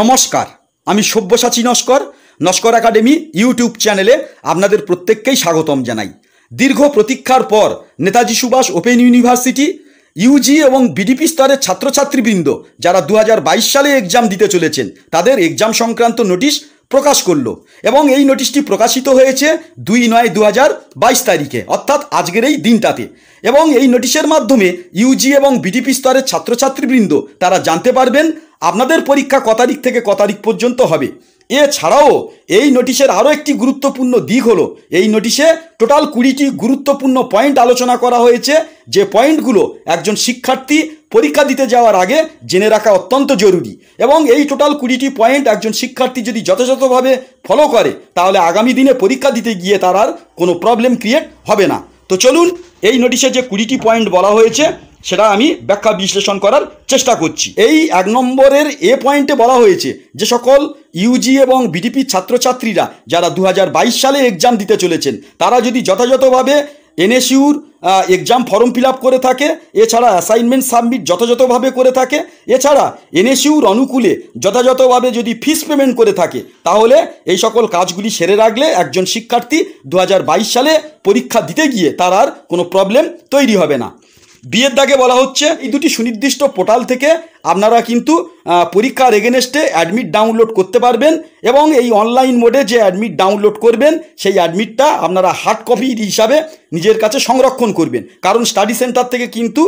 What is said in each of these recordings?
নমস্কার আমি Sabyasachi Naskar Naskar academy YouTube চ্যানেলে আপনাদের প্রত্যেককেই স্বাগতম জানাই দীর্ঘ প্রতীক্ষার পর Netaji Subhas open university UG এবং বিডিপি স্তরের ছাত্রছাত্রীবৃন্দ যারা দু সালে এক্সাম দিতে চলেছেন তাদের এক্সাম সংক্রান্ত নোটিশ প্রকাশ করলো এবং এই নোটিশটি প্রকাশিত হয়েছে দুই নয় দু বাইশ তারিখে অর্থাৎ আজকের এই দিনটাতে এবং এই নোটিশের মাধ্যমে ইউজি এবং বিডিপি স্তরের ছাত্রছাত্রীবৃন্দ তারা জানতে পারবেন আপনাদের পরীক্ষা ক তারিখ থেকে ক তারিখ পর্যন্ত হবে এছাড়াও এই নোটিশের আরও একটি গুরুত্বপূর্ণ দিক হলো এই নোটিশে টোটাল কুড়িটি গুরুত্বপূর্ণ পয়েন্ট আলোচনা করা হয়েছে যে পয়েন্টগুলো একজন শিক্ষার্থী পরীক্ষা দিতে যাওয়ার আগে জেনে রাখা অত্যন্ত জরুরি এবং এই টোটাল কুড়িটি পয়েন্ট একজন শিক্ষার্থী যদি যথাযথভাবে ফলো করে তাহলে আগামী দিনে পরীক্ষা দিতে গিয়ে তার আর কোনো প্রবলেম ক্রিয়েট হবে না তো চলুন এই নোটিশে যে কুড়িটি পয়েন্ট বলা হয়েছে সেটা আমি ব্যাখ্যা বিশ্লেষণ করার চেষ্টা করছি এই এক নম্বরের এ পয়েন্টে বলা হয়েছে যে সকল ইউজি এবং বিডিপি ছাত্রছাত্রীরা যারা দু সালে এক্সাম দিতে চলেছেন তারা যদি যথাযথভাবে এনএসইউর এক্সাম ফর্ম ফিল করে থাকে এছাড়া অ্যাসাইনমেন্ট সাবমিট যথাযথভাবে করে থাকে এছাড়া এনএসইউর অনুকূলে যথাযথভাবে যদি ফিস পেমেন্ট করে থাকে তাহলে এই সকল কাজগুলি সেরে রাখলে একজন শিক্ষার্থী দু সালে পরীক্ষা দিতে গিয়ে তার আর কোনো প্রবলেম তৈরি হবে না বিয়ের দাগে বলা হচ্ছে এই দুটি সুনির্দিষ্ট পোর্টাল থেকে আপনারা কিন্তু পরীক্ষার এগেনেস্টে অ্যাডমিট ডাউনলোড করতে পারবেন এবং এই অনলাইন মোডে যে অ্যাডমিট ডাউনলোড করবেন সেই অ্যাডমিটটা আপনারা হার্ড কপি হিসাবে নিজের কাছে সংরক্ষণ করবেন কারণ স্টাডি সেন্টার থেকে কিন্তু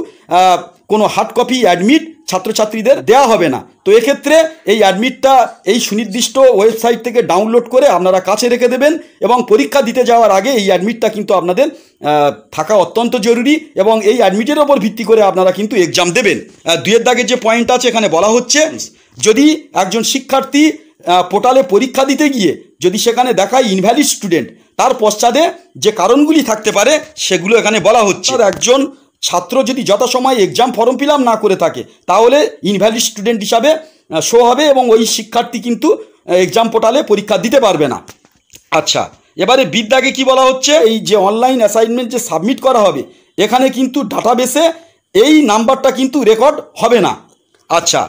কোনো হার্ড কপি অ্যাডমিট ছাত্রছাত্রীদের দেয়া হবে না তো এক্ষেত্রে এই অ্যাডমিটটা এই সুনির্দিষ্ট ওয়েবসাইট থেকে ডাউনলোড করে আপনারা কাছে রেখে দেবেন এবং পরীক্ষা দিতে যাওয়ার আগে এই অ্যাডমিটটা কিন্তু আপনাদের থাকা অত্যন্ত জরুরি এবং এই অ্যাডমিটের ওপর ভিত্তি করে আপনারা কিন্তু এক্সাম দেবেন দুয়ের দাগের যে পয়েন্ট আছে এখানে বলা হচ্ছে যদি একজন শিক্ষার্থী পোর্টালে পরীক্ষা দিতে গিয়ে যদি সেখানে দেখায় ইনভ্যালিড স্টুডেন্ট তার পশ্চাদে যে কারণগুলি থাকতে পারে সেগুলো এখানে বলা হচ্ছে একজন ছাত্র যদি যথাসময় এক্সাম ফর্ম ফিল না করে থাকে তাহলে ইনভ্যালিড স্টুডেন্ট হিসাবে শো হবে এবং ওই শিক্ষার্থী কিন্তু এক্সাম পোর্টালে পরীক্ষা দিতে পারবে না আচ্ছা এবারে বিদ্যাকে কি বলা হচ্ছে এই যে অনলাইন অ্যাসাইনমেন্ট যে সাবমিট করা হবে এখানে কিন্তু ডাটাবেসে এই নাম্বারটা কিন্তু রেকর্ড হবে না আচ্ছা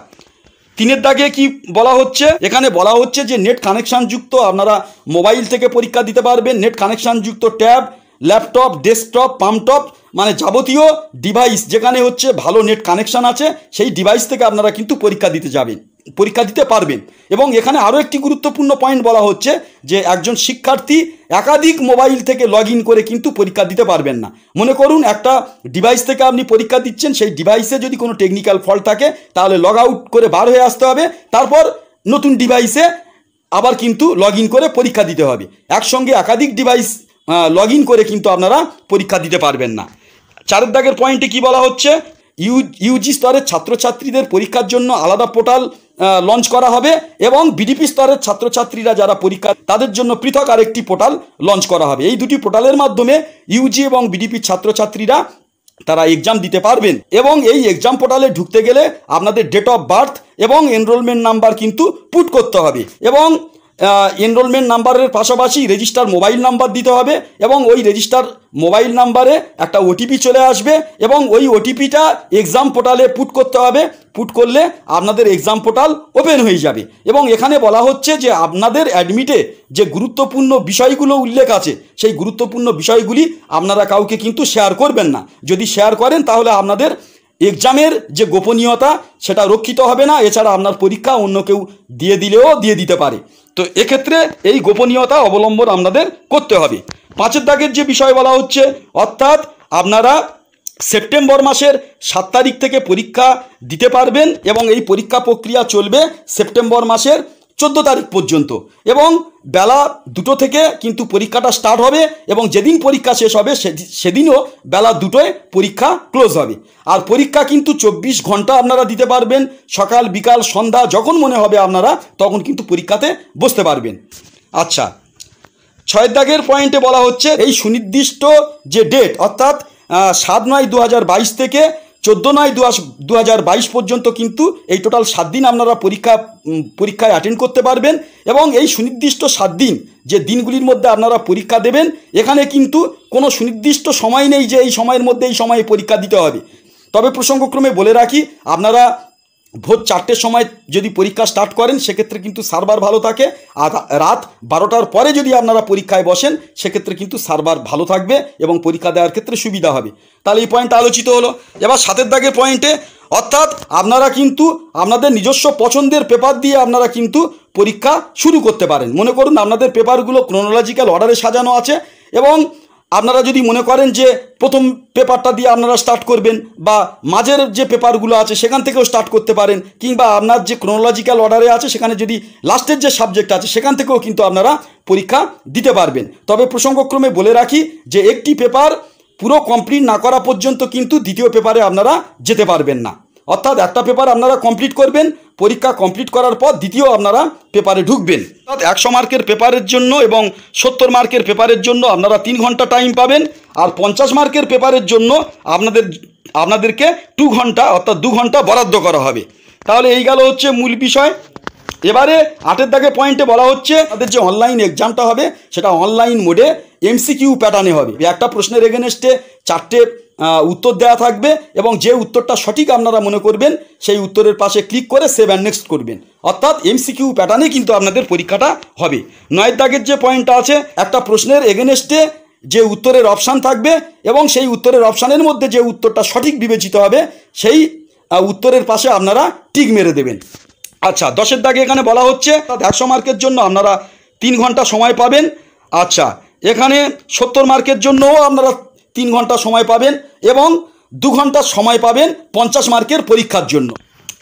তিনের দাগে কি বলা হচ্ছে এখানে বলা হচ্ছে যে নেট কানেকশান যুক্ত আপনারা মোবাইল থেকে পরীক্ষা দিতে পারবেন নেট কানেকশান যুক্ত ট্যাব ল্যাপটপ ডেস্কটপ পামটপ মানে যাবতীয় ডিভাইস যেখানে হচ্ছে ভালো নেট কানেকশান আছে সেই ডিভাইস থেকে আপনারা কিন্তু পরীক্ষা দিতে যাবেন পরীক্ষা দিতে পারবেন এবং এখানে আরও একটি গুরুত্বপূর্ণ পয়েন্ট বলা হচ্ছে যে একজন শিক্ষার্থী একাধিক মোবাইল থেকে লগ করে কিন্তু পরীক্ষা দিতে পারবেন না মনে করুন একটা ডিভাইস থেকে আপনি পরীক্ষা দিচ্ছেন সেই ডিভাইসে যদি কোনো টেকনিক্যাল ফল্ট থাকে তাহলে লগ আউট করে বার হয়ে আসতে হবে তারপর নতুন ডিভাইসে আবার কিন্তু লগ করে পরীক্ষা দিতে হবে একসঙ্গে একাধিক ডিভাইস লগ করে কিন্তু আপনারা পরীক্ষা দিতে পারবেন না চারের দাগের পয়েন্টে কি বলা হচ্ছে ইউ ইউজি স্তরের ছাত্রছাত্রীদের পরীক্ষার জন্য আলাদা পোর্টাল লঞ্চ করা হবে এবং বিডিপি স্তরের ছাত্রছাত্রীরা যারা পরীক্ষা তাদের জন্য পৃথক আরেকটি পোর্টাল লঞ্চ করা হবে এই দুটি পোর্টালের মাধ্যমে ইউজি এবং বিডিপি ছাত্রছাত্রীরা তারা এক্সাম দিতে পারবেন এবং এই এক্সাম পোর্টালে ঢুকতে গেলে আপনাদের ডেট অফ বার্থ এবং এনরোলমেন্ট নাম্বার কিন্তু পুট করতে হবে এবং এনরোলমেন্ট নাম্বারের পাশাপাশি রেজিস্টার মোবাইল নাম্বার দিতে হবে এবং ওই রেজিস্টার মোবাইল নাম্বারে একটা ওটিপি চলে আসবে এবং ওই ওটিপিটা এক্সাম পোর্টালে পুট করতে হবে পুট করলে আপনাদের এক্সাম পোর্টাল ওপেন হয়ে যাবে এবং এখানে বলা হচ্ছে যে আপনাদের অ্যাডমিটে যে গুরুত্বপূর্ণ বিষয়গুলো উল্লেখ আছে সেই গুরুত্বপূর্ণ বিষয়গুলি আপনারা কাউকে কিন্তু শেয়ার করবেন না যদি শেয়ার করেন তাহলে আপনাদের এক্সামের যে গোপনীয়তা সেটা রক্ষিত হবে না এছাড়া আপনার পরীক্ষা অন্য কেউ দিয়ে দিলেও দিয়ে দিতে পারে তো এক্ষেত্রে এই গোপনীয়তা অবলম্বন আপনাদের করতে হবে পাঁচের দাগের যে বিষয় বলা হচ্ছে অর্থাৎ আপনারা সেপ্টেম্বর মাসের সাত তারিখ থেকে পরীক্ষা দিতে পারবেন এবং এই পরীক্ষা প্রক্রিয়া চলবে সেপ্টেম্বর মাসের চোদ্দ তারিখ পর্যন্ত এবং বেলা দুটো থেকে কিন্তু পরীক্ষাটা স্টার্ট হবে এবং যেদিন পরীক্ষা শেষ হবে সেদিনও বেলা দুটোয় পরীক্ষা ক্লোজ হবে আর পরীক্ষা কিন্তু চব্বিশ ঘন্টা আপনারা দিতে পারবেন সকাল বিকাল সন্ধ্যা যখন মনে হবে আপনারা তখন কিন্তু পরীক্ষাতে বসতে পারবেন আচ্ছা ছয় দাগের পয়েন্টে বলা হচ্ছে এই সুনির্দিষ্ট যে ডেট অর্থাৎ সাত নয় দু থেকে চোদ্দো নয় দু হাজার বাইশ পর্যন্ত কিন্তু এই টোটাল সাত দিন আপনারা পরীক্ষা পরীক্ষায় অ্যাটেন্ড করতে পারবেন এবং এই সুনির্দিষ্ট সাত দিন যে দিনগুলির মধ্যে আপনারা পরীক্ষা দেবেন এখানে কিন্তু কোনো সুনির্দিষ্ট সময় নেই যে এই সময়ের মধ্যে এই সময়ে পরীক্ষা দিতে হবে তবে প্রসঙ্গক্রমে বলে রাখি আপনারা ভোর চারটের সময় যদি পরীক্ষা স্টার্ট করেন সেক্ষেত্রে কিন্তু সার্ভার ভালো থাকে আর রাত বারোটার পরে যদি আপনারা পরীক্ষায় বসেন সেক্ষেত্রে কিন্তু সার্ভার ভালো থাকবে এবং পরীক্ষা দেওয়ার ক্ষেত্রে সুবিধা হবে তাহলে এই পয়েন্টটা আলোচিত হলো এবার সাতের দাগের পয়েন্টে অর্থাৎ আপনারা কিন্তু আপনাদের নিজস্ব পছন্দের পেপার দিয়ে আপনারা কিন্তু পরীক্ষা শুরু করতে পারেন মনে করুন আপনাদের পেপারগুলো ক্রোনোলজিক্যাল অর্ডারে সাজানো আছে এবং আপনারা যদি মনে করেন যে প্রথম পেপারটা দিয়ে আপনারা স্টার্ট করবেন বা মাঝের যে পেপারগুলো আছে সেখান থেকেও স্টার্ট করতে পারেন কিংবা আপনার যে ক্রোনোলজিক্যাল অর্ডারে আছে সেখানে যদি লাস্টের যে সাবজেক্ট আছে সেখান থেকেও কিন্তু আপনারা পরীক্ষা দিতে পারবেন তবে প্রসঙ্গক্রমে বলে রাখি যে একটি পেপার পুরো কমপ্লিট না করা পর্যন্ত কিন্তু দ্বিতীয় পেপারে আপনারা যেতে পারবেন না অর্থাৎ একটা পেপার আপনারা কমপ্লিট করবেন পরীক্ষা কমপ্লিট করার পর দ্বিতীয় আপনারা পেপারে ঢুকবেন অর্থাৎ একশো মার্কের পেপারের জন্য এবং সত্তর মার্কের পেপারের জন্য আপনারা তিন ঘন্টা টাইম পাবেন আর পঞ্চাশ মার্কের পেপারের জন্য আপনাদের আপনাদেরকে টু ঘন্টা অর্থাৎ দু ঘন্টা বরাদ্দ করা হবে তাহলে এই গেল হচ্ছে মূল বিষয় এবারে আটের দাগে পয়েন্টে বলা হচ্ছে তাদের যে অনলাইন এক্সামটা হবে সেটা অনলাইন মোডে এমসিকিউ প্যাটার্নে হবে একটা প্রশ্নের এগেনস্টে চারটে উত্তর দেওয়া থাকবে এবং যে উত্তরটা সঠিক আপনারা মনে করবেন সেই উত্তরের পাশে ক্লিক করে সেভ অ্যান্ড নেক্সট করবেন অর্থাৎ এমসিকিউ প্যাটার্নে কিন্তু আপনাদের পরীক্ষাটা হবে নয় দাগের যে পয়েন্টটা আছে একটা প্রশ্নের এগেনেস্টে যে উত্তরের অপশান থাকবে এবং সেই উত্তরের অপশানের মধ্যে যে উত্তরটা সঠিক বিবেচিত হবে সেই উত্তরের পাশে আপনারা টিক মেরে দেবেন আচ্ছা দশের দাগে এখানে বলা হচ্ছে একশো মার্কের জন্য আপনারা তিন ঘন্টা সময় পাবেন আচ্ছা এখানে সত্তর মার্কের জন্যও আপনারা তিন ঘন্টা সময় পাবেন এবং দু ঘন্টা সময় পাবেন পঞ্চাশ মার্কের পরীক্ষার জন্য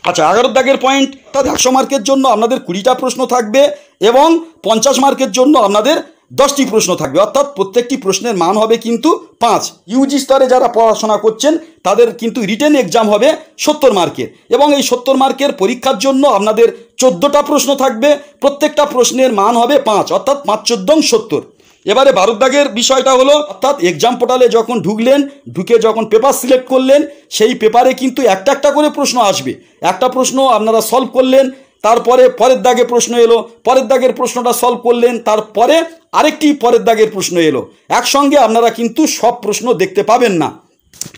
আচ্ছা এগারো দাগের পয়েন্ট তা একশো মার্কের জন্য আপনাদের কুড়িটা প্রশ্ন থাকবে এবং পঞ্চাশ মার্কের জন্য আপনাদের দশটি প্রশ্ন থাকবে অর্থাৎ প্রত্যেকটি প্রশ্নের মান হবে কিন্তু পাঁচ ইউজি স্তরে যারা পড়াশোনা করছেন তাদের কিন্তু রিটেন এক্সাম হবে সত্তর মার্কের এবং এই সত্তর মার্কের পরীক্ষার জন্য আপনাদের চোদ্দোটা প্রশ্ন থাকবে প্রত্যেকটা প্রশ্নের মান হবে পাঁচ অর্থাৎ পাঁচ চোদ্দং সত্তর এবারে দাগের বিষয়টা হলো অর্থাৎ এক্সাম পোর্টালে যখন ঢুকলেন ঢুকে যখন পেপার সিলেক্ট করলেন সেই পেপারে কিন্তু একটা একটা করে প্রশ্ন আসবে একটা প্রশ্ন আপনারা সলভ করলেন তারপরে পরের দাগে প্রশ্ন এলো পরের দাগের প্রশ্নটা সলভ করলেন তারপরে আরেকটি পরের দাগের প্রশ্ন এলো একসঙ্গে আপনারা কিন্তু সব প্রশ্ন দেখতে পাবেন না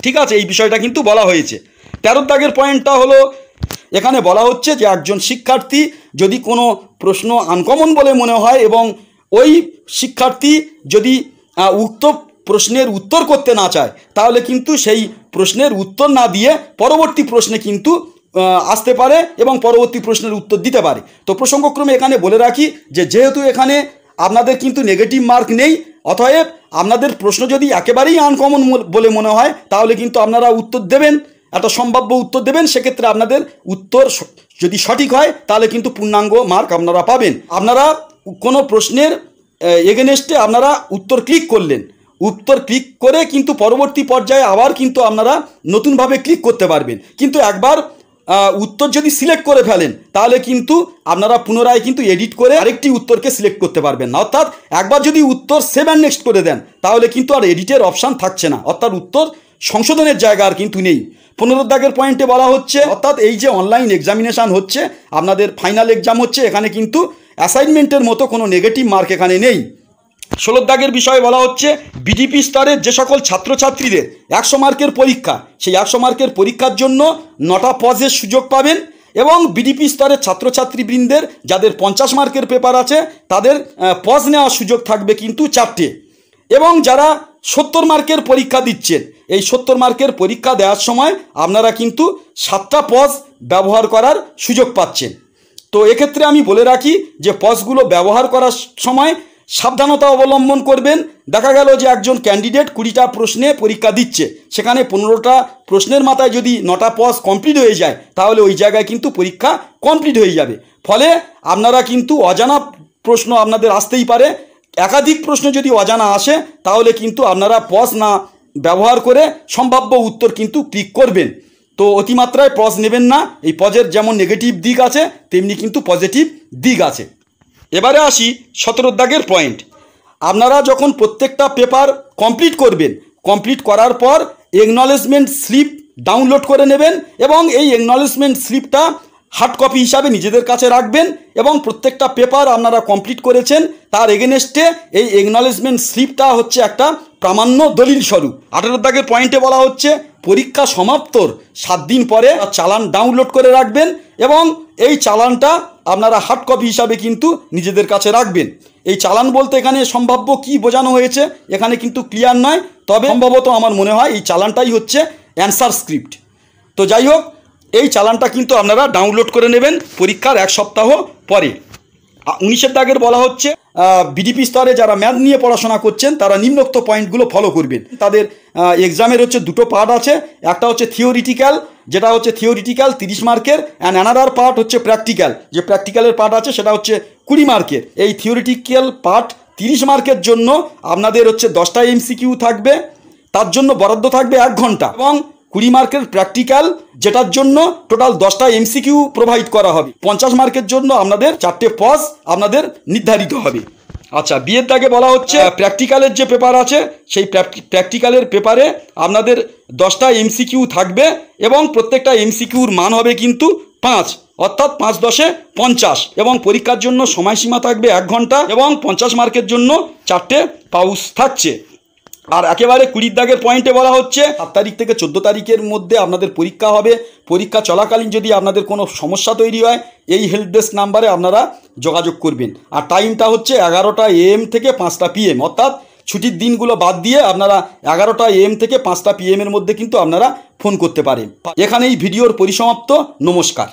ঠিক আছে এই বিষয়টা কিন্তু বলা হয়েছে তেরো দাগের পয়েন্টটা হলো এখানে বলা হচ্ছে যে একজন শিক্ষার্থী যদি কোনো প্রশ্ন আনকমন বলে মনে হয় এবং ওই শিক্ষার্থী যদি উক্ত প্রশ্নের উত্তর করতে না চায় তাহলে কিন্তু সেই প্রশ্নের উত্তর না দিয়ে পরবর্তী প্রশ্নে কিন্তু আসতে পারে এবং পরবর্তী প্রশ্নের উত্তর দিতে পারে তো প্রসঙ্গক্রমে এখানে বলে রাখি যে যেহেতু এখানে আপনাদের কিন্তু নেগেটিভ মার্ক নেই অতএব আপনাদের প্রশ্ন যদি একেবারেই আনকমন বলে মনে হয় তাহলে কিন্তু আপনারা উত্তর দেবেন এত সম্ভাব্য উত্তর দেবেন সেক্ষেত্রে আপনাদের উত্তর যদি সঠিক হয় তাহলে কিন্তু পূর্ণাঙ্গ মার্ক আপনারা পাবেন আপনারা কোনো প্রশ্নের এগেনেস্টে আপনারা উত্তর ক্লিক করলেন উত্তর ক্লিক করে কিন্তু পরবর্তী পর্যায়ে আবার কিন্তু আপনারা নতুনভাবে ক্লিক করতে পারবেন কিন্তু একবার উত্তর যদি সিলেক্ট করে ফেলেন তাহলে কিন্তু আপনারা পুনরায় কিন্তু এডিট করে আরেকটি উত্তরকে সিলেক্ট করতে পারবেন না অর্থাৎ একবার যদি উত্তর সেভ অ্যান্ড নেক্সট করে দেন তাহলে কিন্তু আর এডিটের অপশান থাকছে না অর্থাৎ উত্তর সংশোধনের জায়গা আর কিন্তু নেই পনেরো পয়েন্টে বলা হচ্ছে অর্থাৎ এই যে অনলাইন এক্সামিনেশান হচ্ছে আপনাদের ফাইনাল এক্সাম হচ্ছে এখানে কিন্তু অ্যাসাইনমেন্টের মতো কোনো নেগেটিভ মার্ক এখানে নেই ষোলো দাগের বিষয়ে বলা হচ্ছে বিডিপি স্তরের যে সকল ছাত্রছাত্রীদের একশো মার্কের পরীক্ষা সেই একশো মার্কের পরীক্ষার জন্য নটা পজের সুযোগ পাবেন এবং বিডিপি স্তরের ছাত্রছাত্রীবৃন্দের যাদের পঞ্চাশ মার্কের পেপার আছে তাদের পজ নেওয়ার সুযোগ থাকবে কিন্তু চারটে এবং যারা সত্তর মার্কের পরীক্ষা দিচ্ছেন এই সত্তর মার্কের পরীক্ষা দেওয়ার সময় আপনারা কিন্তু সাতটা পজ ব্যবহার করার সুযোগ পাচ্ছেন তো এক্ষেত্রে আমি বলে রাখি যে পসগুলো ব্যবহার করার সময় সাবধানতা অবলম্বন করবেন দেখা গেল যে একজন ক্যান্ডিডেট কুড়িটা প্রশ্নে পরীক্ষা দিচ্ছে সেখানে পনেরোটা প্রশ্নের মাথায় যদি নটা পজ কমপ্লিট হয়ে যায় তাহলে ওই জায়গায় কিন্তু পরীক্ষা কমপ্লিট হয়ে যাবে ফলে আপনারা কিন্তু অজানা প্রশ্ন আপনাদের আসতেই পারে একাধিক প্রশ্ন যদি অজানা আসে তাহলে কিন্তু আপনারা পজ না ব্যবহার করে সম্ভাব্য উত্তর কিন্তু ক্লিক করবেন তো অতিমাত্রায় পজ নেবেন না এই পজের যেমন নেগেটিভ দিক আছে তেমনি কিন্তু পজিটিভ দিক আছে এবারে আসি সতেরো দাগের পয়েন্ট আপনারা যখন প্রত্যেকটা পেপার কমপ্লিট করবেন কমপ্লিট করার পর একনলেজমেন্ট স্লিপ ডাউনলোড করে নেবেন এবং এই একনলেজমেন্ট স্লিপটা হার্ড কপি হিসাবে নিজেদের কাছে রাখবেন এবং প্রত্যেকটা পেপার আপনারা কমপ্লিট করেছেন তার এগেনেস্টে এই একনলেজমেন্ট স্লিপটা হচ্ছে একটা প্রামাণ্য দলিল স্বরূপ আঠেরো দাগের পয়েন্টে বলা হচ্ছে পরীক্ষা সমাপ্তর সাত দিন পরে চালান ডাউনলোড করে রাখবেন এবং এই চালানটা আপনারা হার্ড কপি হিসাবে কিন্তু নিজেদের কাছে রাখবেন এই চালান বলতে এখানে সম্ভাব্য কি বোঝানো হয়েছে এখানে কিন্তু ক্লিয়ার নয় তবে সম্ভবত আমার মনে হয় এই চালানটাই হচ্ছে অ্যান্সার স্ক্রিপ্ট তো যাই হোক এই চালানটা কিন্তু আপনারা ডাউনলোড করে নেবেন পরীক্ষার এক সপ্তাহ পরে উনিশের দাগের বলা হচ্ছে বিডিপি স্তরে যারা ম্যাথ নিয়ে পড়াশোনা করছেন তারা নিম্নোক্ত পয়েন্টগুলো ফলো করবেন তাদের এক্সামের হচ্ছে দুটো পার্ট আছে একটা হচ্ছে থিওরিটিক্যাল যেটা হচ্ছে থিওরিটিক্যাল তিরিশ মার্কের অ্যান্ড অ্যানাদার পার্ট হচ্ছে প্র্যাকটিক্যাল যে প্র্যাকটিক্যালের পার্ট আছে সেটা হচ্ছে কুড়ি মার্কের এই থিওরিটিক্যাল পার্ট তিরিশ মার্কের জন্য আপনাদের হচ্ছে দশটা এমসিকিউ থাকবে তার জন্য বরাদ্দ থাকবে এক ঘন্টা এবং কুড়ি মার্কের প্র্যাকটিক্যাল যেটার জন্য টোটাল দশটা এমসিকিউ প্রোভাইড করা হবে পঞ্চাশ মার্কের জন্য আপনাদের চারটে পজ আপনাদের নির্ধারিত হবে আচ্ছা বিয়ের দাগে বলা হচ্ছে প্র্যাকটিক্যালের যে পেপার আছে সেই প্র্যাকটিক্যালের পেপারে আপনাদের দশটা এমসিকিউ থাকবে এবং প্রত্যেকটা এমসিকিউর মান হবে কিন্তু পাঁচ অর্থাৎ পাঁচ দশে পঞ্চাশ এবং পরীক্ষার জন্য সময়সীমা থাকবে এক ঘন্টা এবং পঞ্চাশ মার্কের জন্য চারটে পাউস থাকছে আর একেবারে কুড়ির দাগের পয়েন্টে বলা হচ্ছে সাত তারিখ থেকে চোদ্দ তারিখের মধ্যে আপনাদের পরীক্ষা হবে পরীক্ষা চলাকালীন যদি আপনাদের কোনো সমস্যা তৈরি হয় এই হেল্প ডেস্ক নাম্বারে আপনারা যোগাযোগ করবেন আর টাইমটা হচ্ছে এগারোটা এম থেকে পাঁচটা পিএম অর্থাৎ ছুটির দিনগুলো বাদ দিয়ে আপনারা এগারোটা এম থেকে পাঁচটা পিএমের মধ্যে কিন্তু আপনারা ফোন করতে পারেন এখানেই ভিডিওর পরিসমাপ্ত নমস্কার